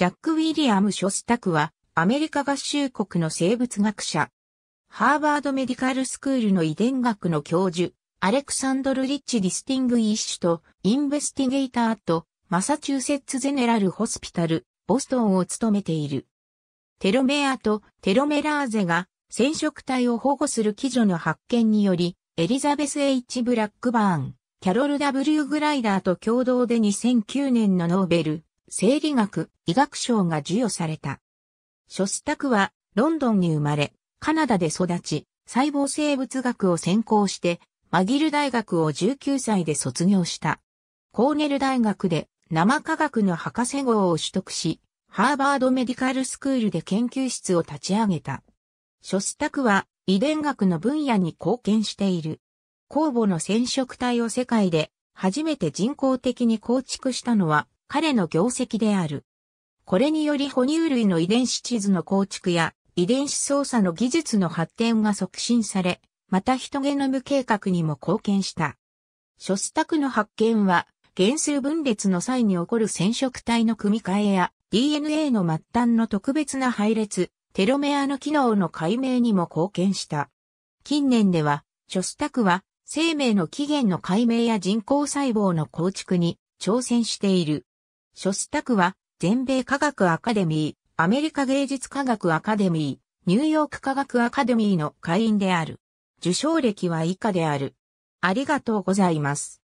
ジャック・ウィリアム・ショスタクは、アメリカ合衆国の生物学者。ハーバードメディカルスクールの遺伝学の教授、アレクサンドル・リッチ・ディスティング・イッシュと、インベスティゲイターと、マサチューセッツ・ゼネラル・ホスピタル、ボストンを務めている。テロメアとテロメラーゼが染色体を保護する基準の発見により、エリザベス・ H・ ブラックバーン、キャロル・ W・ グライダーと共同で2009年のノーベル生理学、医学賞が授与された。ショスタクは、ロンドンに生まれ、カナダで育ち、細胞生物学を専攻して、マギル大学を19歳で卒業した。コーネル大学で生科学の博士号を取得し、ハーバードメディカルスクールで研究室を立ち上げた。ショスタクは遺伝学の分野に貢献している。酵母の染色体を世界で初めて人工的に構築したのは彼の業績である。これにより哺乳類の遺伝子地図の構築や遺伝子操作の技術の発展が促進され、またヒトゲノム計画にも貢献した。ショスタクの発見は、原数分裂の際に起こる染色体の組み換えや DNA の末端の特別な配列、テロメアの機能の解明にも貢献した。近年では、ショスタクは生命の起源の解明や人工細胞の構築に挑戦している。諸スタクは、全米科学アカデミー、アメリカ芸術科学アカデミー、ニューヨーク科学アカデミーの会員である。受賞歴は以下である。ありがとうございます。